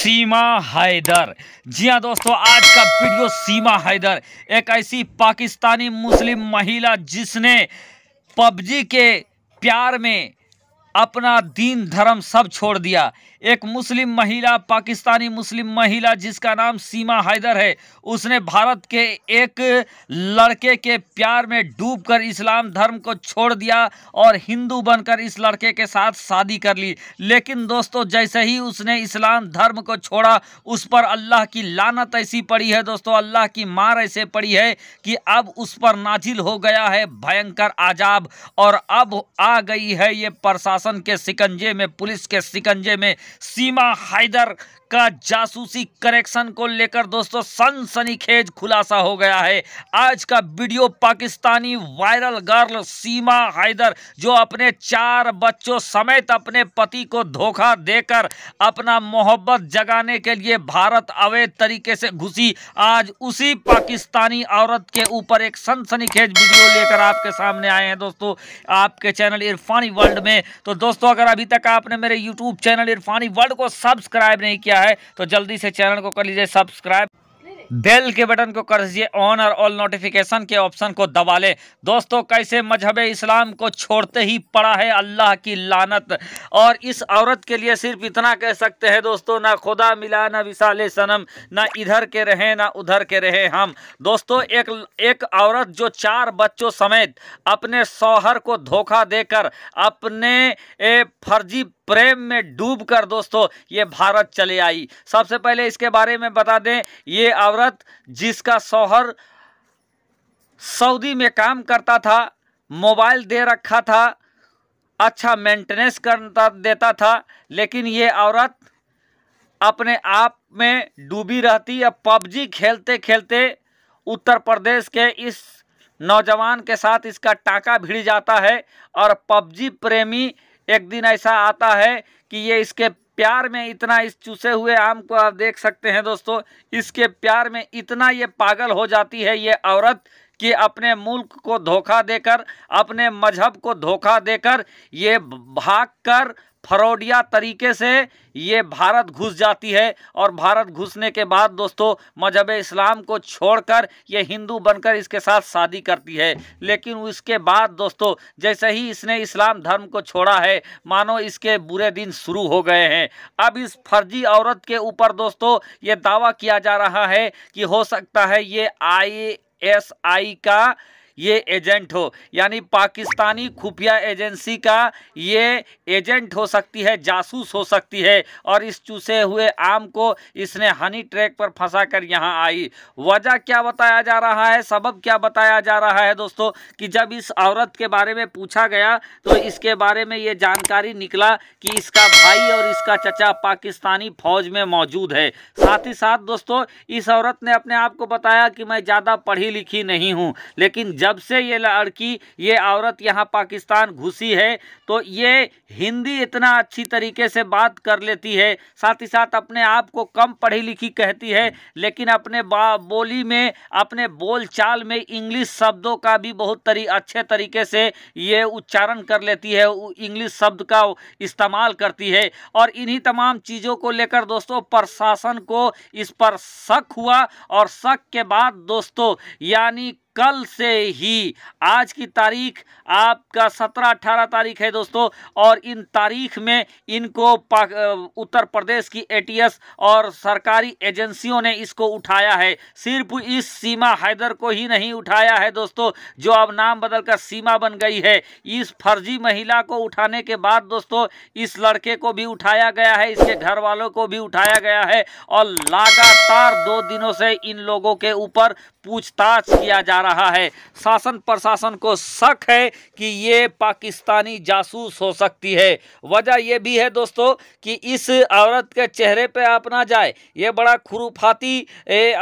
सीमा हैदर जी हाँ दोस्तों आज का वीडियो सीमा हैदर एक ऐसी पाकिस्तानी मुस्लिम महिला जिसने पबजी के प्यार में अपना दीन धर्म सब छोड़ दिया एक मुस्लिम महिला पाकिस्तानी मुस्लिम महिला जिसका नाम सीमा हैदर है उसने भारत के एक लड़के के प्यार में डूबकर इस्लाम धर्म को छोड़ दिया और हिंदू बनकर इस लड़के के साथ शादी कर ली लेकिन दोस्तों जैसे ही उसने इस्लाम धर्म को छोड़ा उस पर अल्लाह की लानत ऐसी पड़ी है दोस्तों अल्लाह की मार ऐसे पड़ी है कि अब उस पर नाजिल हो गया है भयंकर आजाब और अब आ गई है ये प्रशासन के सिकंजे में पुलिस के सिकंजे में सीमा हैदर का जासूसी करेक्शन को लेकर दोस्तों सनसनीखेज खुलासा हो गया है आज का video Pakistani viral girl Seema Haider जो अपने चार बच्चों समेत अपने पति को धोखा देकर अपना मोहब्बत जगाने के लिए भारत अवैध तरीके से घुसी आज उसी पाकिस्तानी औरत के ऊपर एक सनसनीखेज वीडियो लेकर आपके सामने आए हैं दोस्तों आपके चैनल इरफानी वर्ल्ड में तो दोस्तों अगर अभी तक आपने मेरे यूट्यूब चैनल इरफानी कहानी वर्ल्ड को सब्सक्राइब नहीं किया है तो जल्दी से चैनल को कर लीजिए सब्सक्राइब बेल के बटन को कर दीजिए ऑन और ऑल नोटिफिकेशन के ऑप्शन को दबा लें दोस्तों कैसे मजहब इस्लाम को छोड़ते ही पड़ा है अल्लाह की लानत और इस औरत के लिए सिर्फ इतना कह सकते हैं दोस्तों ना खुदा मिला ना विशाल सनम ना इधर के रहे ना उधर के रहे हम दोस्तों एक एक औरत जो चार बच्चों समेत अपने शौहर को धोखा देकर अपने फर्जी प्रेम में डूब कर दोस्तों ये भारत चले आई सबसे पहले इसके बारे में बता दें ये औरत जिसका शौहर सऊदी में काम करता था मोबाइल दे रखा था अच्छा मेंटेनेंस करता देता था लेकिन ये औरत अपने आप में डूबी रहती या पबजी खेलते खेलते उत्तर प्रदेश के इस नौजवान के साथ इसका टाका भिड़ जाता है और पबजी प्रेमी एक दिन ऐसा आता है कि ये इसके प्यार में इतना इस चूसे हुए आम को आप देख सकते हैं दोस्तों इसके प्यार में इतना ये पागल हो जाती है ये औरत कि अपने मुल्क को धोखा देकर अपने मजहब को धोखा देकर ये भाग कर फरोडिया तरीके से ये भारत घुस जाती है और भारत घुसने के बाद दोस्तों मजहब इस्लाम को छोड़कर ये हिंदू बनकर इसके साथ शादी करती है लेकिन उसके बाद दोस्तों जैसे ही इसने इस्लाम धर्म को छोड़ा है मानो इसके बुरे दिन शुरू हो गए हैं अब इस फर्जी औरत के ऊपर दोस्तों ये दावा किया जा रहा है कि हो सकता है ये आई एस आई का ये एजेंट हो यानी पाकिस्तानी खुफिया एजेंसी का ये एजेंट हो सकती है जासूस हो सकती है और इस चूसे हुए आम को इसने हनी ट्रैक पर फंसा कर यहाँ आई वजह क्या बताया जा रहा है सबब क्या बताया जा रहा है दोस्तों कि जब इस औरत के बारे में पूछा गया तो इसके बारे में ये जानकारी निकला कि इसका भाई और इसका चचा पाकिस्तानी फौज में मौजूद है साथ ही साथ दोस्तों इस औरत ने अपने आप को बताया कि मैं ज़्यादा पढ़ी लिखी नहीं हूँ लेकिन जब जब से ये लड़की ये औरत यहाँ पाकिस्तान घुसी है तो ये हिंदी इतना अच्छी तरीके से बात कर लेती है साथ ही साथ अपने आप को कम पढ़ी लिखी कहती है लेकिन अपने बोली में अपने बोलचाल में इंग्लिश शब्दों का भी बहुत तरी अच्छे तरीके से ये उच्चारण कर लेती है इंग्लिश शब्द का इस्तेमाल करती है और इन्हीं तमाम चीज़ों को लेकर दोस्तों प्रशासन को इस पर शक हुआ और शक के बाद दोस्तों यानी कल से ही आज की तारीख आपका सत्रह अठारह तारीख है दोस्तों और इन तारीख में इनको उत्तर प्रदेश की एटीएस और सरकारी एजेंसियों ने इसको उठाया है सिर्फ इस सीमा हैदर को ही नहीं उठाया है दोस्तों जो अब नाम बदलकर सीमा बन गई है इस फर्जी महिला को उठाने के बाद दोस्तों इस लड़के को भी उठाया गया है इसके घर वालों को भी उठाया गया है और लगातार दो दिनों से इन लोगों के ऊपर पूछताछ किया जा जा रहा है शासन प्रशासन को शक है कि ये पाकिस्तानी जासूस हो सकती है वजह यह भी है दोस्तों कि इस औरत के चेहरे पे आप ना जाए ये बड़ा खुरुफाती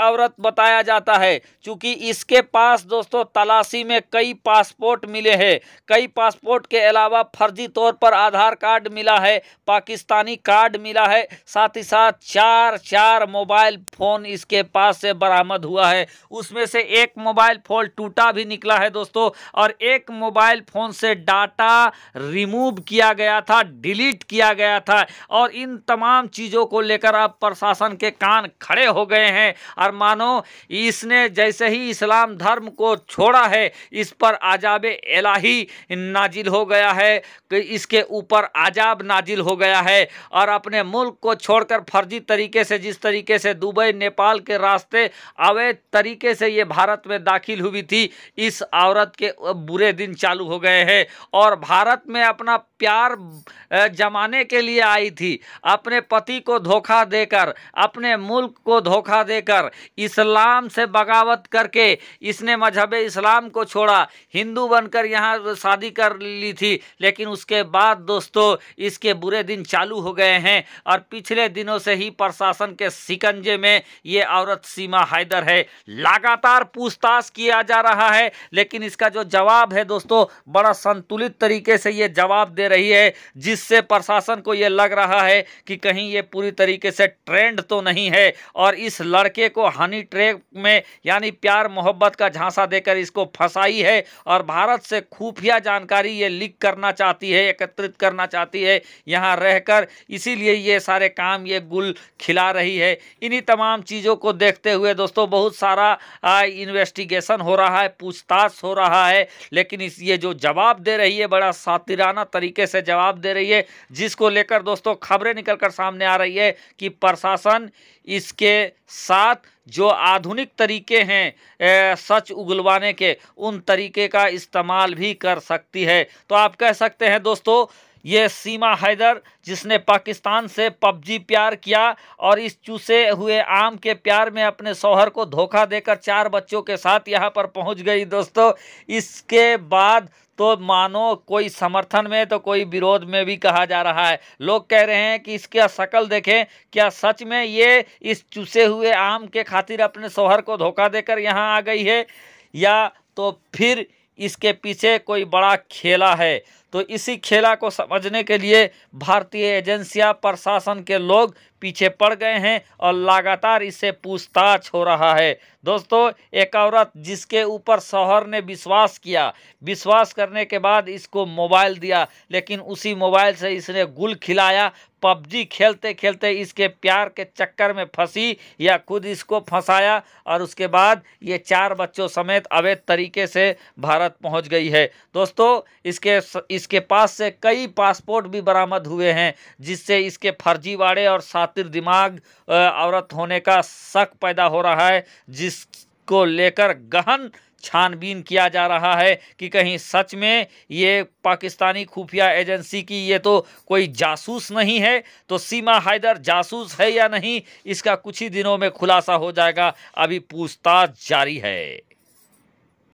औरत बताया जाता है क्योंकि इसके पास दोस्तों तलाशी में कई पासपोर्ट मिले हैं कई पासपोर्ट के अलावा फर्जी तौर पर आधार कार्ड मिला है पाकिस्तानी कार्ड मिला है साथ ही साथ चार चार मोबाइल फ़ोन इसके पास से बरामद हुआ है उसमें से एक मोबाइल फोल टूटा भी निकला है दोस्तों और एक मोबाइल फ़ोन से डाटा रिमूव किया गया था डिलीट किया गया था और इन तमाम चीज़ों को लेकर अब प्रशासन के कान खड़े हो गए हैं और मानो इसने जैसे ही इस्लाम धर्म को छोड़ा है इस पर आजाब एलाही नाजिल हो गया है कि इसके ऊपर आजाब नाजिल हो गया है और अपने मुल्क को छोड़कर फर्जी तरीके से जिस तरीके से दुबई नेपाल के रास्ते अवैध तरीके से ये भारत में दाखिल तब्दील हुई थी इस औरत के बुरे दिन चालू हो गए हैं और भारत में अपना प्यार जमाने के लिए आई थी अपने पति को धोखा देकर अपने मुल्क को धोखा देकर इस्लाम से बगावत करके इसने मजहब इस्लाम को छोड़ा हिंदू बनकर यहाँ शादी कर ली थी लेकिन उसके बाद दोस्तों इसके बुरे दिन चालू हो गए हैं और पिछले दिनों से ही प्रशासन के सिकंजे में ये औरत सीमा हैदर है लगातार पूछताछ किए किया जा रहा है लेकिन इसका जो जवाब है दोस्तों बड़ा संतुलित तरीके से ये जवाब दे रही है जिससे प्रशासन को ये लग रहा है कि कहीं ये पूरी तरीके से ट्रेंड तो नहीं है और इस लड़के को हनी ट्रैक में यानी प्यार मोहब्बत का झांसा देकर इसको फंसाई है और भारत से खुफिया जानकारी ये लीक करना चाहती है एकत्रित करना चाहती है यहाँ रहकर इसीलिए ये सारे काम ये गुल खिला रही है इन्हीं तमाम चीज़ों को देखते हुए दोस्तों बहुत सारा इन्वेस्टिगेशन क्वेश्चन हो रहा है पूछताछ हो रहा है लेकिन इस ये जो जवाब दे रही है बड़ा सातिराना तरीके से जवाब दे रही है जिसको लेकर दोस्तों खबरें निकलकर सामने आ रही है कि प्रशासन इसके साथ जो आधुनिक तरीके हैं सच उगलवाने के उन तरीके का इस्तेमाल भी कर सकती है तो आप कह सकते हैं दोस्तों ये सीमा हैदर जिसने पाकिस्तान से पबजी प्यार किया और इस चूसे हुए आम के प्यार में अपने शौहर को धोखा देकर चार बच्चों के साथ यहाँ पर पहुँच गई दोस्तों इसके बाद तो मानो कोई समर्थन में तो कोई विरोध में भी कहा जा रहा है लोग कह रहे हैं कि इसका शक्ल देखें क्या सच में ये इस चूसे हुए आम के खातिर अपने शोहर को धोखा देकर यहाँ आ गई है या तो फिर इसके पीछे कोई बड़ा खेला है तो इसी खेला को समझने के लिए भारतीय एजेंसियां प्रशासन के लोग पीछे पड़ गए हैं और लगातार इससे पूछताछ हो रहा है दोस्तों एक औरत जिसके ऊपर शौहर ने विश्वास किया विश्वास करने के बाद इसको मोबाइल दिया लेकिन उसी मोबाइल से इसने गुल खिलाया पबजी खेलते खेलते इसके प्यार के चक्कर में फंसी या खुद इसको फंसाया और उसके बाद ये चार बच्चों समेत अवैध तरीके से भारत पहुंच गई है दोस्तों इसके इसके पास से कई पासपोर्ट भी बरामद हुए हैं जिससे इसके फर्जीवाड़े और सातिर दिमाग औरत होने का शक पैदा हो रहा है जिसको लेकर गहन छानबीन किया जा रहा है कि कहीं सच में ये पाकिस्तानी खुफिया एजेंसी की ये तो कोई जासूस नहीं है तो सीमा हैदर जासूस है या नहीं इसका कुछ ही दिनों में खुलासा हो जाएगा अभी पूछताछ जारी है